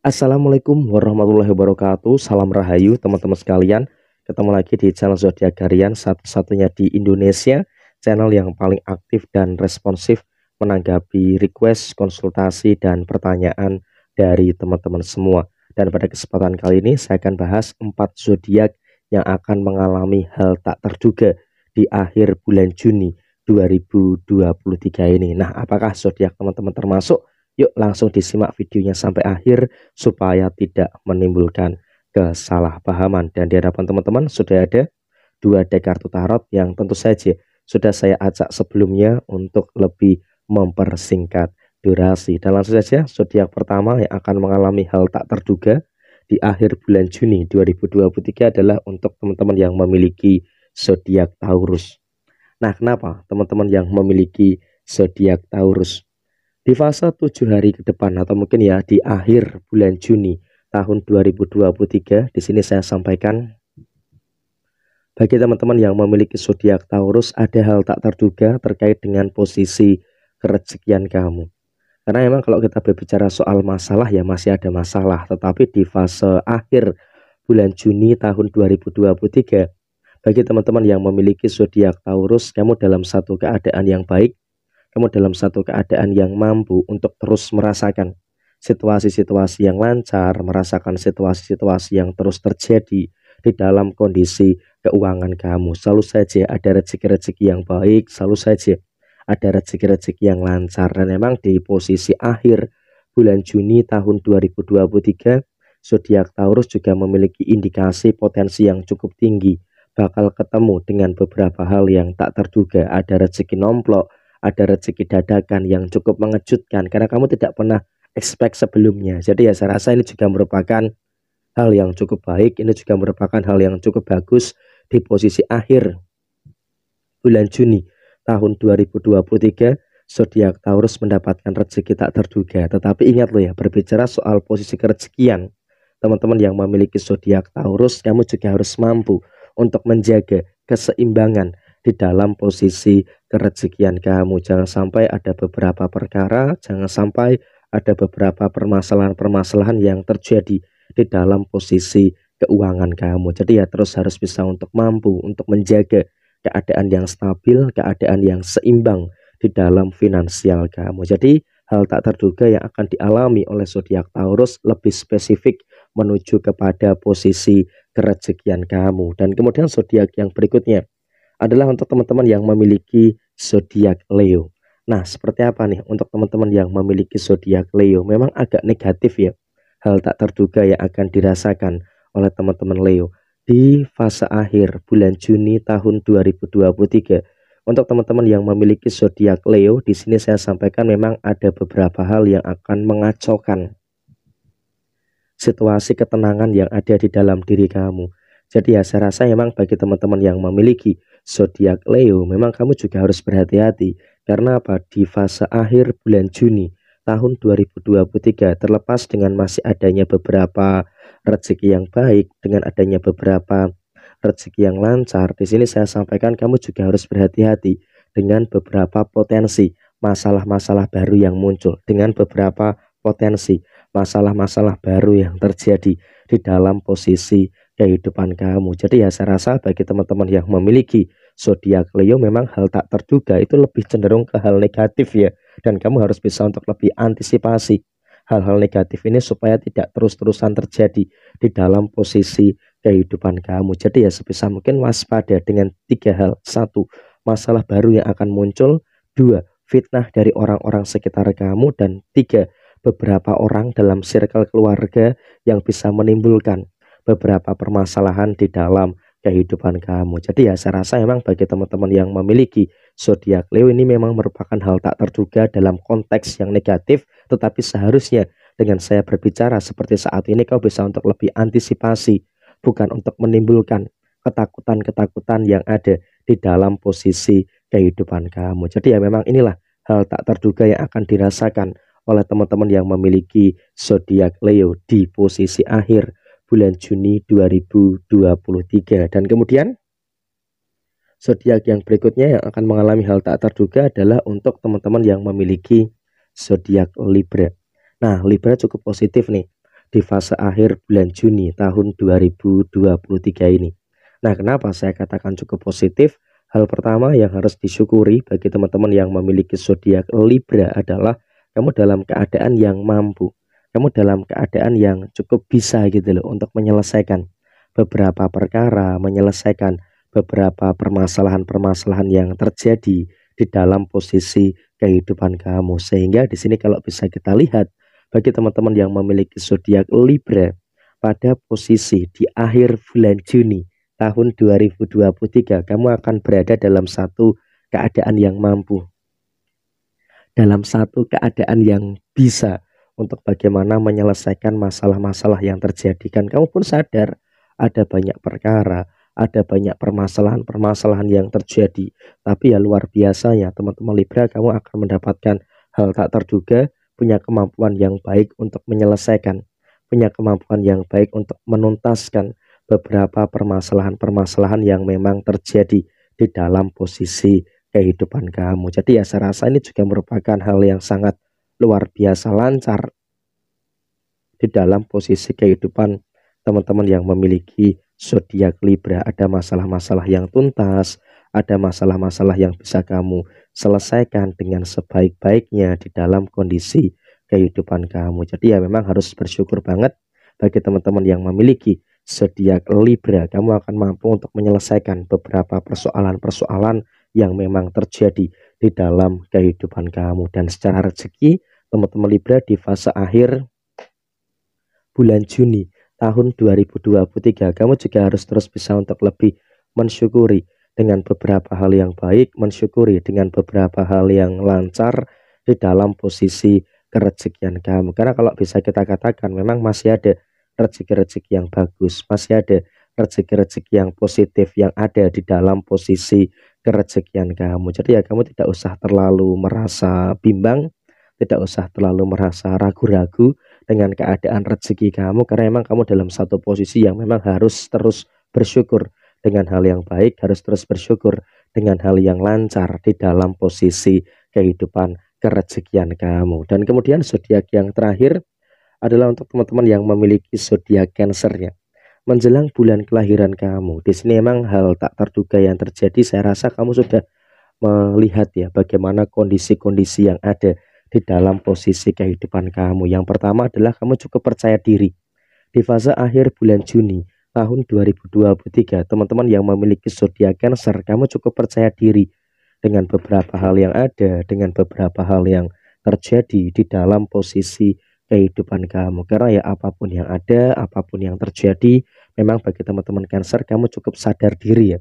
Assalamualaikum warahmatullahi wabarakatuh. Salam rahayu teman-teman sekalian. Ketemu lagi di channel Zodiak Harian satu-satunya di Indonesia, channel yang paling aktif dan responsif menanggapi request, konsultasi dan pertanyaan dari teman-teman semua. Dan pada kesempatan kali ini saya akan bahas 4 zodiak yang akan mengalami hal tak terduga di akhir bulan Juni 2023 ini. Nah, apakah zodiak teman-teman termasuk Yuk langsung disimak videonya sampai akhir supaya tidak menimbulkan kesalahpahaman. Dan di hadapan teman-teman sudah ada dua deck kartu tarot yang tentu saja sudah saya ajak sebelumnya untuk lebih mempersingkat durasi. Dan langsung saja zodiak pertama yang akan mengalami hal tak terduga di akhir bulan Juni 2023 adalah untuk teman-teman yang memiliki zodiak Taurus. Nah, kenapa teman-teman yang memiliki zodiak Taurus? Di fase tujuh hari ke depan atau mungkin ya di akhir bulan Juni tahun 2023, di sini saya sampaikan bagi teman-teman yang memiliki zodiak Taurus ada hal tak terduga terkait dengan posisi kerezekian kamu. Karena memang kalau kita berbicara soal masalah ya masih ada masalah, tetapi di fase akhir bulan Juni tahun 2023 bagi teman-teman yang memiliki zodiak Taurus, kamu dalam satu keadaan yang baik kamu dalam satu keadaan yang mampu untuk terus merasakan situasi-situasi yang lancar, merasakan situasi-situasi yang terus terjadi di dalam kondisi keuangan kamu. Selalu saja ada rezeki-rezeki yang baik, selalu saja ada rezeki-rezeki yang lancar. Dan memang di posisi akhir bulan Juni tahun 2023, zodiak Taurus juga memiliki indikasi potensi yang cukup tinggi bakal ketemu dengan beberapa hal yang tak terduga. Ada rezeki nomplok, ada rezeki dadakan yang cukup mengejutkan karena kamu tidak pernah expect sebelumnya. Jadi ya saya rasa ini juga merupakan hal yang cukup baik, ini juga merupakan hal yang cukup bagus di posisi akhir bulan Juni tahun 2023 zodiak Taurus mendapatkan rezeki tak terduga. Tetapi ingat loh ya, berbicara soal posisi kerezekian, teman-teman yang memiliki zodiak Taurus, kamu juga harus mampu untuk menjaga keseimbangan di dalam posisi kerezekian kamu. Jangan sampai ada beberapa perkara, jangan sampai ada beberapa permasalahan-permasalahan yang terjadi di dalam posisi keuangan kamu. Jadi ya terus harus bisa untuk mampu untuk menjaga keadaan yang stabil, keadaan yang seimbang di dalam finansial kamu. Jadi hal tak terduga yang akan dialami oleh zodiak Taurus lebih spesifik menuju kepada posisi kerezekian kamu. Dan kemudian zodiak yang berikutnya adalah untuk teman-teman yang memiliki zodiak Leo. Nah, seperti apa nih untuk teman-teman yang memiliki zodiak Leo? Memang agak negatif ya. Hal tak terduga yang akan dirasakan oleh teman-teman Leo di fase akhir bulan Juni tahun 2023. Untuk teman-teman yang memiliki zodiak Leo, di sini saya sampaikan memang ada beberapa hal yang akan mengacaukan situasi ketenangan yang ada di dalam diri kamu. Jadi ya saya rasa memang bagi teman-teman yang memiliki zodiak Leo, memang kamu juga harus berhati-hati karena apa? Di fase akhir bulan Juni tahun 2023 terlepas dengan masih adanya beberapa rezeki yang baik, dengan adanya beberapa rezeki yang lancar. Di sini saya sampaikan kamu juga harus berhati-hati dengan beberapa potensi masalah-masalah baru yang muncul, dengan beberapa potensi masalah-masalah baru yang terjadi di dalam posisi kehidupan kamu. Jadi ya saya rasa bagi teman-teman yang memiliki zodiak Leo memang hal tak terduga itu lebih cenderung ke hal negatif ya dan kamu harus bisa untuk lebih antisipasi hal-hal negatif ini supaya tidak terus-terusan terjadi di dalam posisi kehidupan kamu. Jadi ya sebisa mungkin waspada dengan tiga hal. Satu, masalah baru yang akan muncul. Dua, fitnah dari orang-orang sekitar kamu. Dan tiga, beberapa orang dalam circle keluarga yang bisa menimbulkan beberapa permasalahan di dalam kehidupan kamu. Jadi ya saya rasa memang bagi teman-teman yang memiliki zodiak Leo ini memang merupakan hal tak terduga dalam konteks yang negatif, tetapi seharusnya dengan saya berbicara seperti saat ini kau bisa untuk lebih antisipasi, bukan untuk menimbulkan ketakutan-ketakutan yang ada di dalam posisi kehidupan kamu. Jadi ya memang inilah hal tak terduga yang akan dirasakan oleh teman-teman yang memiliki zodiak Leo di posisi akhir bulan Juni 2023. Dan kemudian zodiak yang berikutnya yang akan mengalami hal tak terduga adalah untuk teman-teman yang memiliki zodiak Libra. Nah, Libra cukup positif nih di fase akhir bulan Juni tahun 2023 ini. Nah, kenapa saya katakan cukup positif? Hal pertama yang harus disyukuri bagi teman-teman yang memiliki zodiak Libra adalah kamu dalam keadaan yang mampu kamu dalam keadaan yang cukup bisa gitu loh untuk menyelesaikan beberapa perkara, menyelesaikan beberapa permasalahan-permasalahan yang terjadi di dalam posisi kehidupan kamu. Sehingga di sini kalau bisa kita lihat bagi teman-teman yang memiliki zodiak Libra pada posisi di akhir bulan Juni tahun 2023 kamu akan berada dalam satu keadaan yang mampu. Dalam satu keadaan yang bisa untuk bagaimana menyelesaikan masalah-masalah yang terjadi kan kamu pun sadar ada banyak perkara ada banyak permasalahan-permasalahan yang terjadi tapi ya luar biasanya teman-teman Libra kamu akan mendapatkan hal tak terduga punya kemampuan yang baik untuk menyelesaikan punya kemampuan yang baik untuk menuntaskan beberapa permasalahan-permasalahan yang memang terjadi di dalam posisi kehidupan kamu. Jadi ya saya rasa ini juga merupakan hal yang sangat luar biasa lancar di dalam posisi kehidupan teman-teman yang memiliki zodiak Libra ada masalah-masalah yang tuntas, ada masalah-masalah yang bisa kamu selesaikan dengan sebaik-baiknya di dalam kondisi kehidupan kamu. Jadi ya memang harus bersyukur banget bagi teman-teman yang memiliki zodiak Libra, kamu akan mampu untuk menyelesaikan beberapa persoalan-persoalan yang memang terjadi di dalam kehidupan kamu dan secara rezeki teman-teman Libra di fase akhir bulan Juni tahun 2023. Kamu juga harus terus bisa untuk lebih mensyukuri dengan beberapa hal yang baik, mensyukuri dengan beberapa hal yang lancar di dalam posisi kerezekian kamu. Karena kalau bisa kita katakan memang masih ada rezeki-rezeki yang bagus, masih ada rezeki-rezeki yang positif yang ada di dalam posisi kerezekian kamu. Jadi ya kamu tidak usah terlalu merasa bimbang, tidak usah terlalu merasa ragu-ragu dengan keadaan rezeki kamu karena memang kamu dalam satu posisi yang memang harus terus bersyukur dengan hal yang baik harus terus bersyukur dengan hal yang lancar di dalam posisi kehidupan kerezekian kamu dan kemudian zodiak yang terakhir adalah untuk teman-teman yang memiliki zodiak cancer ya menjelang bulan kelahiran kamu. Di sini memang hal tak terduga yang terjadi. Saya rasa kamu sudah melihat ya bagaimana kondisi-kondisi yang ada di dalam posisi kehidupan kamu. Yang pertama adalah kamu cukup percaya diri. Di fase akhir bulan Juni tahun 2023, teman-teman yang memiliki zodiak Cancer, kamu cukup percaya diri dengan beberapa hal yang ada, dengan beberapa hal yang terjadi di dalam posisi kehidupan kamu. Karena ya apapun yang ada, apapun yang terjadi, memang bagi teman-teman Cancer kamu cukup sadar diri ya.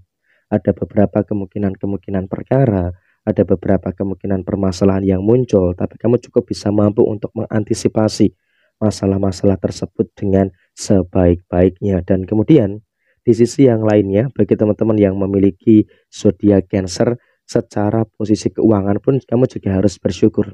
Ada beberapa kemungkinan-kemungkinan perkara ada beberapa kemungkinan permasalahan yang muncul, tapi kamu cukup bisa mampu untuk mengantisipasi masalah-masalah tersebut dengan sebaik-baiknya. Dan kemudian di sisi yang lainnya, bagi teman-teman yang memiliki zodiak Cancer, secara posisi keuangan pun kamu juga harus bersyukur.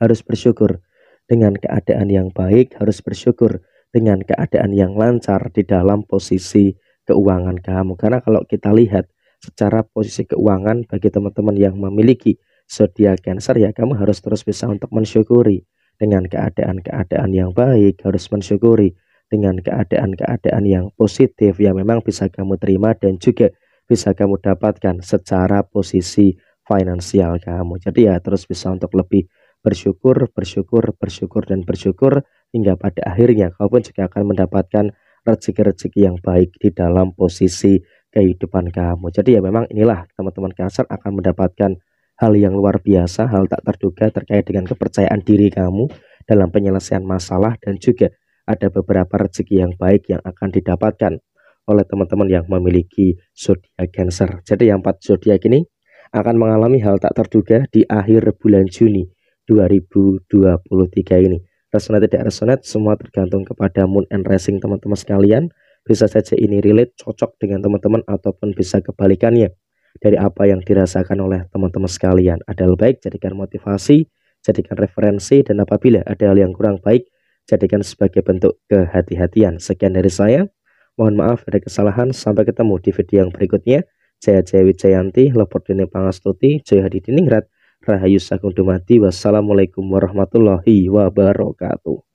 Harus bersyukur dengan keadaan yang baik, harus bersyukur dengan keadaan yang lancar di dalam posisi keuangan kamu. Karena kalau kita lihat secara posisi keuangan bagi teman-teman yang memiliki zodiak Cancer ya kamu harus terus bisa untuk mensyukuri dengan keadaan-keadaan yang baik harus mensyukuri dengan keadaan-keadaan yang positif yang memang bisa kamu terima dan juga bisa kamu dapatkan secara posisi finansial kamu. Jadi ya terus bisa untuk lebih bersyukur, bersyukur, bersyukur dan bersyukur hingga pada akhirnya kau pun juga akan mendapatkan rezeki-rezeki yang baik di dalam posisi kehidupan kamu. Jadi ya memang inilah teman-teman Cancer akan mendapatkan hal yang luar biasa, hal tak terduga terkait dengan kepercayaan diri kamu dalam penyelesaian masalah dan juga ada beberapa rezeki yang baik yang akan didapatkan oleh teman-teman yang memiliki zodiak Cancer. Jadi yang empat zodiak ini akan mengalami hal tak terduga di akhir bulan Juni 2023 ini. Resonate tidak resonate semua tergantung kepada moon and rising teman-teman sekalian. Bisa saja ini relate, cocok dengan teman-teman ataupun bisa kebalikannya dari apa yang dirasakan oleh teman-teman sekalian. Ada hal baik, jadikan motivasi, jadikan referensi, dan apabila ada hal yang kurang baik, jadikan sebagai bentuk kehati-hatian. Sekian dari saya. Mohon maaf ada kesalahan. Sampai ketemu di video yang berikutnya. Saya Jaya Wijayanti, Lepor Dini Pangastuti, Jaya Hadi Diningrat, Rahayu Sagung Wassalamualaikum warahmatullahi wabarakatuh.